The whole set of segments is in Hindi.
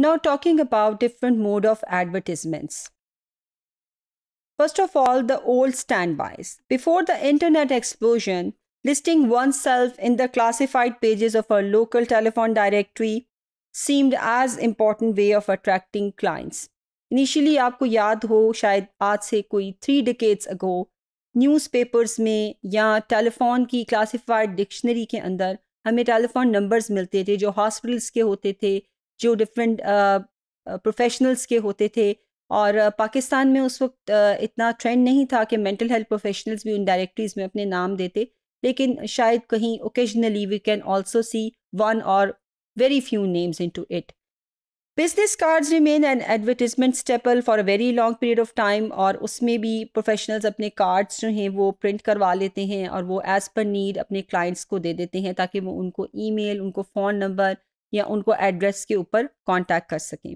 Now talking about different mode of advertisements. First of all, the old standbys. Before the internet explosion, listing oneself in the classified pages of a local telephone directory seemed as important way of attracting clients. Initially, आपको याद हो शायद आज से कोई three decades ago newspapers में या telephone की classified dictionary के अंदर हमें telephone numbers मिलते थे जो hospitals के होते थे जो डिफरेंट प्रोफेशनल्स uh, uh, के होते थे और uh, पाकिस्तान में उस वक्त इतना ट्रेंड नहीं था कि मेंटल हेल्थ प्रोफेशनल्स भी उन डायरेक्टरीज में अपने नाम देते लेकिन शायद कहीं occasionally we can also see one और few names into it business cards remain an advertisement staple for a very long period of time और उसमें भी प्रोफेशनल्स अपने कार्ड्स जो हैं वो प्रिंट करवा लेते हैं और वो एज़ पर नीड अपने क्लाइंट्स को दे देते हैं ताकि वो उनको ई उनको फ़ोन नंबर या उनको एड्रेस के ऊपर कॉन्टैक्ट कर सकें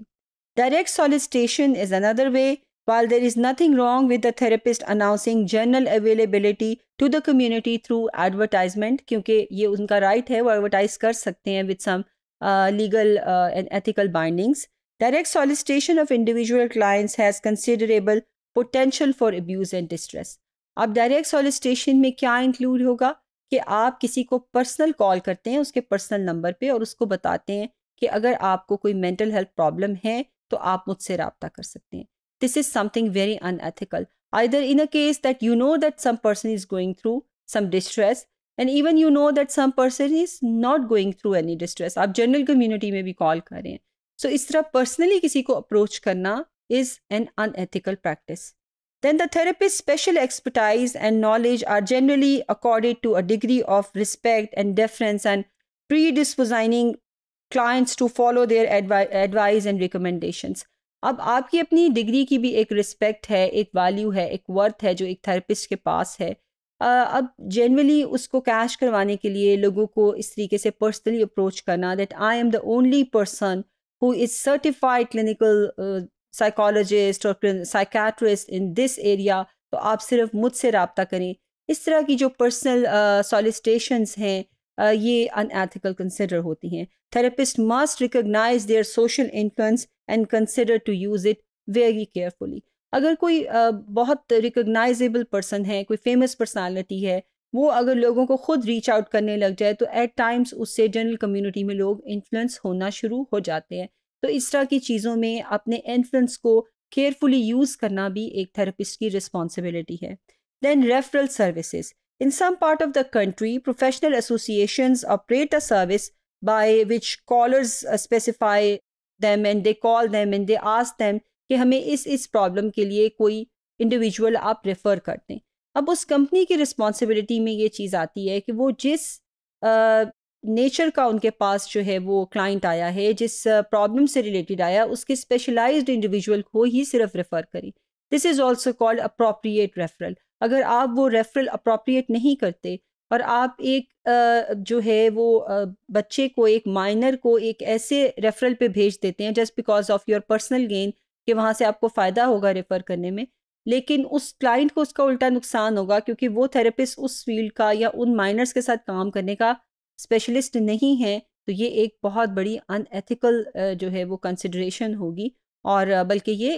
direct solicitation is another way well there is nothing wrong with the therapist announcing general availability to the community through advertisement क्योंकि ये उनका राइट right है वो एडवर्टाइज कर सकते हैं with some legal and ethical bindings direct solicitation of individual clients has considerable potential for abuse and distress अब डायरेक्ट सॉलिस्टेशन में क्या इंक्लूड होगा कि आप किसी को पर्सनल कॉल करते हैं उसके पर्सनल नंबर पे और उसको बताते हैं कि अगर आपको कोई मेंटल हेल्थ प्रॉब्लम है तो आप मुझसे रबता कर सकते हैं this is something very unethical either in a case that you know that some person is going through some distress and even you know that some person is not going through any distress आप जनरल कम्युनिटी में भी कॉल करें सो so, इस तरह पर्सनली किसी को अप्रोच करना is an unethical practice then the therapist's special expertise and knowledge are generally accorded to a degree of respect and deference and predisposing clients to follow their advi- advice and recommendations. अब आपकी अपनी डिग्री की भी एक रिस्पेक्ट है एक वैल्यू है एक वर्थ है जो एक थेरेपिस्ट के पास है अब जनरली उसको कैश करवाने के लिए लोगों को इस तरीके से पर्सनली अप्रोच करना that I am the only person who is certified clinical psychologist और साइकैट्रिस्ट इन दिस एरिया तो आप सिर्फ मुझसे रबता करें इस तरह की जो पर्सनल सॉलिस्टेशंस हैं Uh, ये अनएथिकल कंसिडर होती हैं therapist must recognise their social influence and consider to use it very carefully अगर कोई uh, बहुत रिकोगनाइजेबल पर्सन है कोई फेमस पर्सनालिटी है वो अगर लोगों को खुद रीच आउट करने लग जाए तो एट टाइम्स उससे जनरल कम्युनिटी में लोग इन्फ्लुएंस होना शुरू हो जाते हैं तो इस तरह की चीज़ों में अपने इन्फ्लुएंस को केयरफुली यूज़ करना भी एक थेरेपिस्ट की रिस्पॉन्सिबिलिटी है then referral services in some part of the country professional associations operate a service by which callers specify them and they call them and they ask them कि हमें इस इस प्रॉब्लम के लिए कोई इंडिविजुअल आप रेफ़र कर दें अब उस कंपनी की रिस्पॉन्सिबिलिटी में ये चीज़ आती है कि वो जिस uh, नेचर का उनके पास जो है वो क्लाइंट आया है जिस प्रॉब्लम से रिलेटेड आया उसके स्पेशलाइज्ड इंडिविजुअल को ही सिर्फ रेफ़र करी this is also called appropriate referral अगर आप वो रेफरल अप्रोप्रिएट नहीं करते और आप एक जो है वो बच्चे को एक माइनर को एक ऐसे रेफरल पे भेज देते हैं just because of your personal gain कि वहाँ से आपको फ़ायदा होगा रेफ़र करने में लेकिन उस क्लाइंट को उसका उल्टा नुकसान होगा क्योंकि वो थेरेपिस्ट उस फील्ड का या उन माइनर्स के साथ काम करने का स्पेशलिस्ट नहीं हैं तो ये एक बहुत बड़ी अनएथिकल जो है वो कंसिड्रेशन होगी और बल्कि ये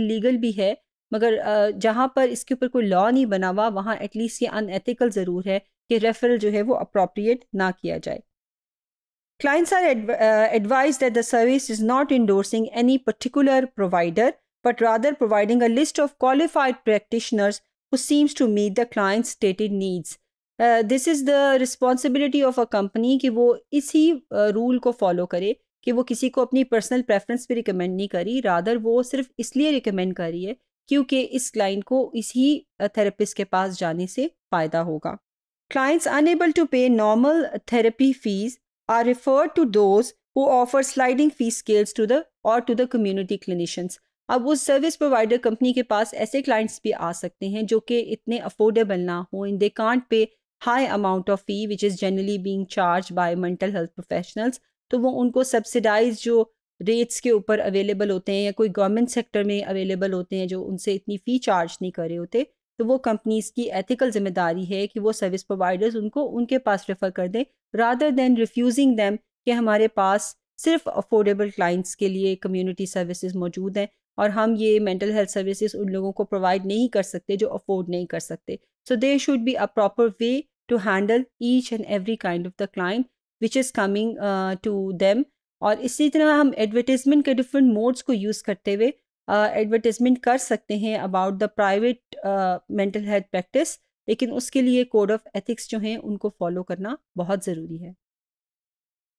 इलीगल भी है मगर जहाँ पर इसके ऊपर कोई लॉ नहीं बना हुआ वहाँ एटलीस्ट ये अनएथिकल ज़रूर है कि रेफरल जो है वो अप्रोप्रिएट ना किया जाए clients are advise that the service is not endorsing any particular provider but rather providing a list of qualified practitioners who seems to meet the client stated needs this is the responsibility of a company कि वो इसी रूल uh, को फॉलो करे कि वो किसी को अपनी पर्सनल प्रेफरेंस पे रिकमेंड नहीं करी रादर वो सिर्फ इसलिए रिकमेंड कर रही है क्योंकि इस क्लाइंट को इसी थेरेपिस्ट uh, के पास जाने से फ़ायदा होगा clients unable to pay normal therapy fees are referred to those वो offer sliding fee scales to the और टू द कम्युनिटी क्लिनिशंस अब उस सर्विस प्रोवाइडर कंपनी के पास ऐसे क्लाइंट्स भी आ सकते हैं जो कि इतने अफोर्डेबल ना हो in they can't pay high amount of fee which is generally being charged by mental health professionals तो वो उनको सब्सिडाइज जो रेट्स के ऊपर अवेलेबल होते हैं या कोई गवर्नमेंट सेक्टर में अवेलेबल होते हैं जो उनसे इतनी फ़ी चार्ज नहीं कर रहे होते तो वो कंपनीज की एथिकल जिम्मेदारी है कि वो सर्विस प्रोवाइडर्स उनको उनके पास रेफ़र कर दें रादर देन रिफ्यूजिंग दैम कि हमारे पास सिर्फ अफोर्डेबल क्लाइंट्स के लिए कम्युनिटी सर्विसेज मौजूद हैं और हम ये मेंटल हेल्थ सर्विसेज उन लोगों को प्रोवाइड नहीं कर सकते जो अफोर्ड नहीं कर सकते so they should be a proper way to handle each and every kind of the client which is coming uh, to them और इसी तरह हम एडवर्टिजमेंट के डिफरेंट मोड्स को यूज़ करते हुए एडवर्टिजमेंट uh, कर सकते हैं about the private mental health practice लेकिन उसके लिए कोड ऑफ एथिक्स जो हैं उनको फॉलो करना बहुत ज़रूरी है